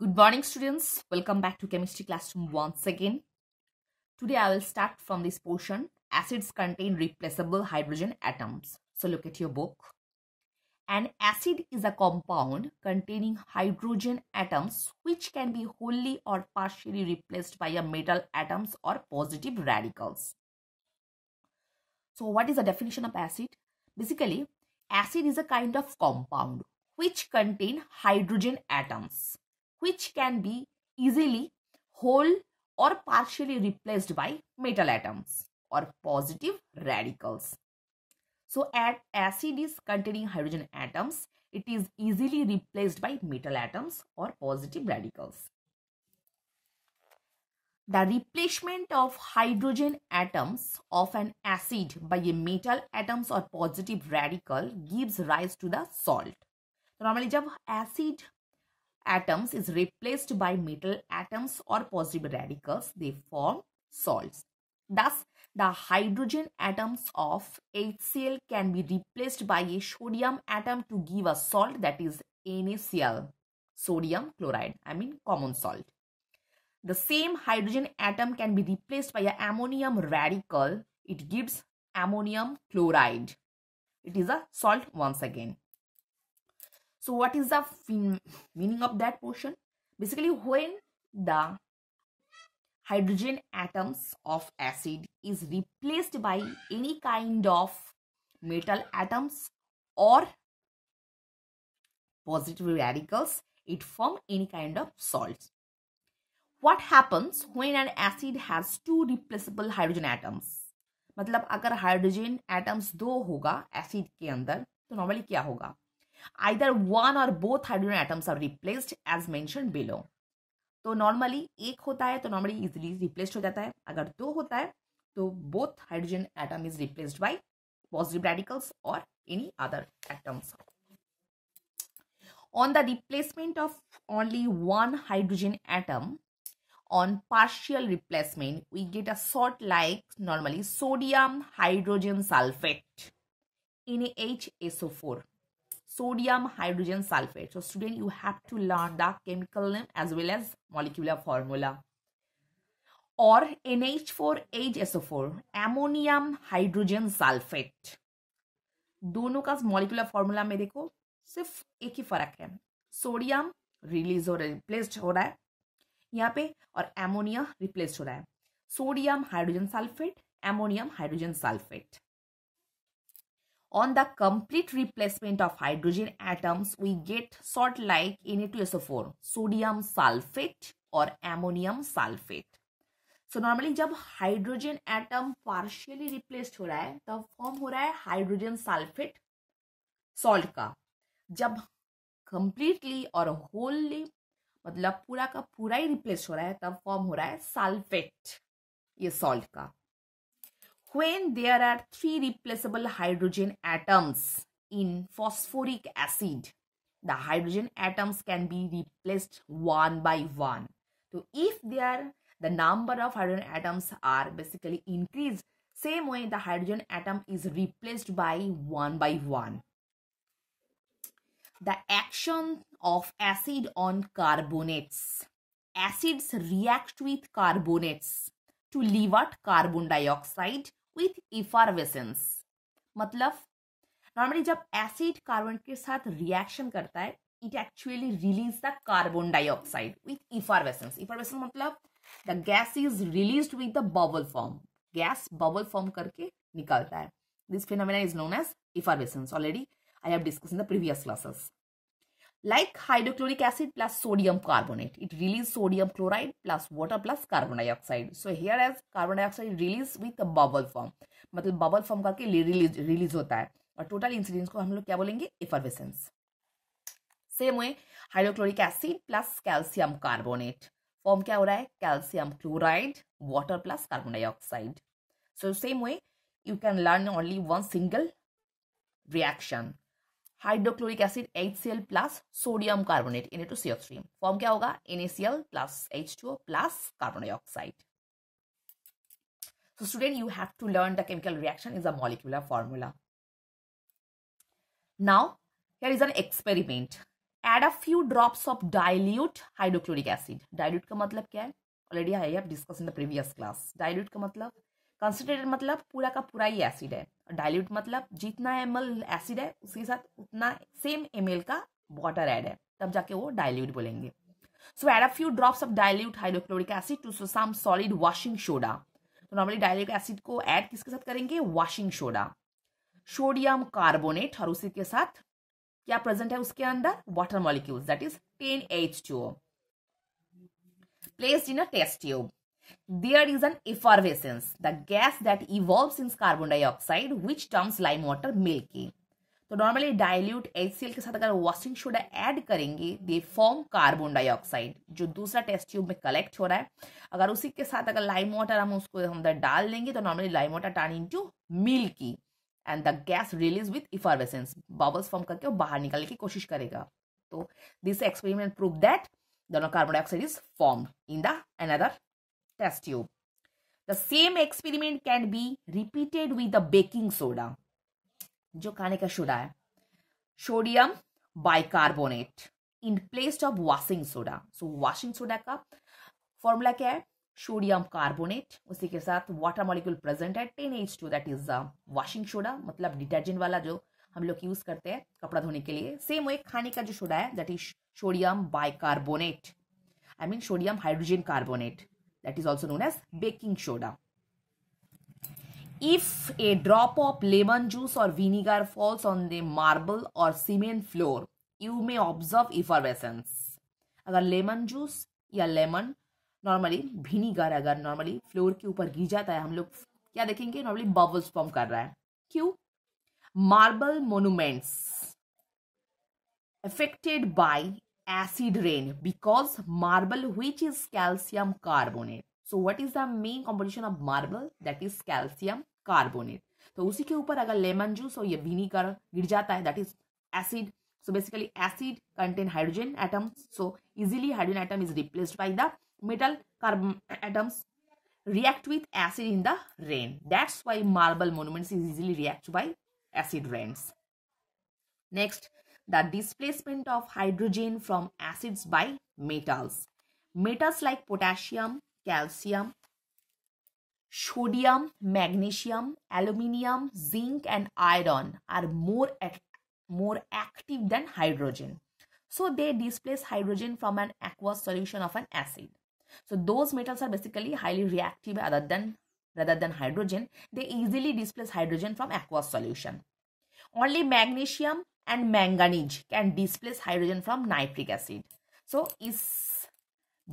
Good morning students, welcome back to chemistry classroom once again. Today I will start from this portion, acids contain replaceable hydrogen atoms. So look at your book. An acid is a compound containing hydrogen atoms which can be wholly or partially replaced by a metal atoms or positive radicals. So what is the definition of acid? Basically, acid is a kind of compound which contain hydrogen atoms which can be easily whole or partially replaced by metal atoms or positive radicals. So at acid is containing hydrogen atoms, it is easily replaced by metal atoms or positive radicals. The replacement of hydrogen atoms of an acid by a metal atoms or positive radical gives rise to the salt. Normally, when acid atoms is replaced by metal atoms or positive radicals, they form salts. Thus, the hydrogen atoms of HCl can be replaced by a sodium atom to give a salt that is NaCl, sodium chloride, I mean common salt. The same hydrogen atom can be replaced by an ammonium radical. It gives ammonium chloride. It is a salt once again. So what is the meaning of that portion? Basically when the hydrogen atoms of acid is replaced by any kind of metal atoms or positive radicals it forms any kind of salts what happens when an acid has two replaceable hydrogen atoms मतलब अगर hydrogen atoms दो होगा acid के अंदर तो normally क्या होगा either one और both hydrogen atoms are replaced as mention below तो नॉर्मली एक होता है तो नॉर्मली इजिली रिप्लेस्ड हो जाता है अगर दो होता है तो both hydrogen atom is replaced by positive radicals और any other atoms on the replacement of only one hydrogen atom on partial replacement we get a sort like normally sodium hydrogen sulphate in H SO sodium hydrogen sulfate so student you have to learn the chemical name as well as molecular formula or NH4HSO4 ammonium hydrogen sulfate दोनों का molecular formula में देखो सिर्फ एक ही फर्क है sodium release हो रहा है रिप्लेस्ड हो रहा है यहाँ पे और एमोनिया रिप्लेस्ड हो रहा है sodium hydrogen sulphate ammonium hydrogen sulphate On the complete replacement of hydrogen atoms, we get salt like Na2SO4, sodium sulfate or ammonium sulfate. So so normally जब हाइड्रोजन एटम पार्शियली रिप्लेस्ड हो रहा है तब form हो रहा है hydrogen sulphate salt का जब कंप्लीटली और होलली मतलब पूरा का पूरा ही रिप्लेस हो रहा है तब फॉर्म हो रहा है सल्फेट ये सॉल्ट का when there are three replaceable hydrogen atoms in phosphoric acid the hydrogen atoms can be replaced one by one so if there the number of hydrogen atoms are basically increased same way the hydrogen atom is replaced by one by one the action of acid on carbonates acids react with carbonates to leave out carbon dioxide with effervescence मतलब normally जब acid carbon के साथ reaction करता है it actually release the carbon dioxide with effervescence effervescence मतलब the gas is release with the bubble form gas bubble form करके निकलता है this phenomena is known as effervescence already I have discuss in the previous classes like hydrochloric acid plus sodium carbonate it releases sodium chloride plus water plus carbon dioxide so here as carbon dioxide release with a bubble form मतलब bubble form करके release release होता है और total incidence को हम लोग क्या बोलेंगे effervescence same way hydrochloric acid plus calcium carbonate form क्या हो रहा है calcium chloride water plus carbon dioxide so same way you can learn only one single reaction hydrochloric acid H C L plus sodium carbonate N A two C H three form क्या होगा N A C L plus H two plus carbon dioxide so student you have to learn the chemical reaction is a molecular formula now here is an experiment add a few drops of dilute hydrochloric acid Dilute का मतलब क्या है already I have discuss in the previous class dilute का मतलब concentrated मतलब पूरा का पूरा ही एसिड है डाइल्यूट मतलब जितना एम एसिड है उसके साथ उतना सेम एम का वाटर एड है तब जाके वो डाइल्यूट बोलेंगे so add a few drops of dilute hydrochloric acid to some solid washing soda तो नॉर्मली डाइल्यूट एसिड को एड किसके साथ करेंगे वॉशिंग सोडा सोडियम कार्बोनेट और उसी के साथ क्या प्रेजेंट है उसके अंदर water molecules that is ten H two placed in a test tube there is an effervescence, the gas that evolves in carbon dioxide, which turns lime water milky. तो normally dilute H के साथ अगर washing soda add करेंगे they form carbon dioxide जो दूसरा test tube में collect हो रहा है अगर उसी के साथ अगर लाइम वाटर हम उसको अंदर डाल देंगे तो normally lime water turn to milky and the gas release with effervescence bubbles form करके वो बाहर निकालने की कोशिश करेगा तो this experiment prove that the carbon dioxide is formed in the another test tube. The same experiment can be repeated with the baking soda. जो खाने का सोडा है sodium bicarbonate in place of washing soda so washing soda का formula क्या है sodium carbonate उसी के साथ वाटर मॉलिक्यूल प्रेजेंट है ten H two that is washing soda मतलब डिटर्जेंट वाला जो हम लोग यूज करते हैं कपड़ा धोने के लिए सेम वो एक खाने का जो सोडा है that is sodium bicarbonate I mean sodium hydrogen carbonate that is also known as baking soda. If a drop of lemon juice or vinegar falls on the marble or cement floor, you may observe effervescence. agar lemon juice ya lemon normally vinegar agar normally floor ke upar gir jata hai hum log kya dekhenge normally bubbles form kar raha hai kyun marble monuments affected by acid rain because marble which is calcium carbonate so what is the main composition of marble that is calcium carbonate तो उसी के ऊपर अगर lemon juice और ये vinegar गिर जाता है that is acid so basically acid contain hydrogen atom so easily hydrogen atom is replaced by the metal carbon atoms react with acid in the rain. That's why marble monuments is easily react by acid rains. Next, the displacement of hydrogen from acids by metals. Metals like potassium, calcium, sodium, magnesium, aluminium, zinc and iron are more, act more active than hydrogen. So they displace hydrogen from an aqueous solution of an acid. So those metals are basically highly reactive other than rather than hydrogen. They easily displace hydrogen from aqueous solution. Only magnesium, and manganese can displace hydrogen from nitric acid so इस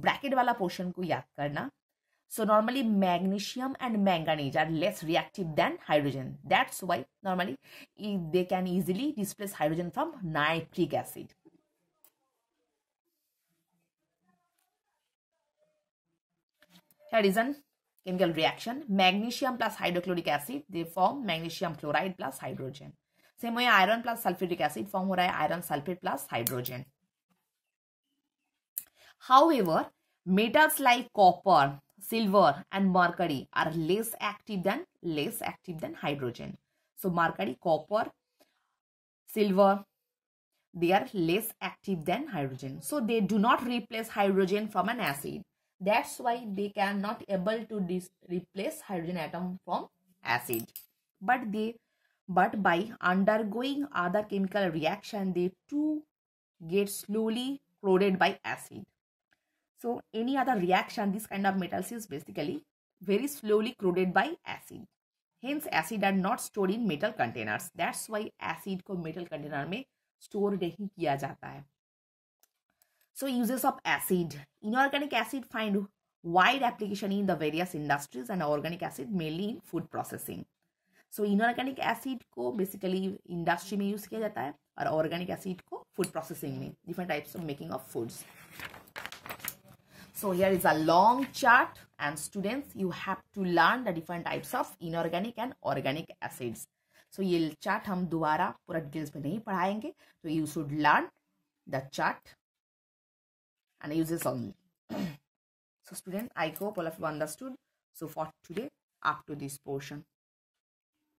bracket वाला portion को याद करना so normally magnesium and manganese are less reactive than hydrogen that's why normally they can easily displace hydrogen from nitric acid here is an chemical reaction magnesium plus hydrochloric acid they form magnesium chloride plus hydrogen Same way iron plus sulfuric acid form हो iron sulphate plus hydrogen. However, metals like copper, silver and mercury are less active than less active than hydrogen. So mercury, copper, silver, they are less active than hydrogen. So they do not replace hydrogen from an acid. That's why they cannot able to replace hydrogen atom from acid. But they but by undergoing other chemical reaction they too get slowly corroded by acid so any other reaction this kind of metals is basically very slowly corroded by acid hence acid are not stored in metal containers that's why acid को metal container में store नहीं किया जाता है so uses of acid inorganic acid find wide application in the various industries and organic acid mainly in food processing so inorganic acid को basically industry में use किया जाता है और ऑर्गेनिक एसिड को फूड प्रोसेसिंग में different types of making of foods so here is a long chart and students you have to learn the different types of inorganic and organic acids so ये chart हम दोबारा पूरा details में नहीं पढ़ाएंगे तो you should learn the chart and use so student I hope all of you understood so for today up to this portion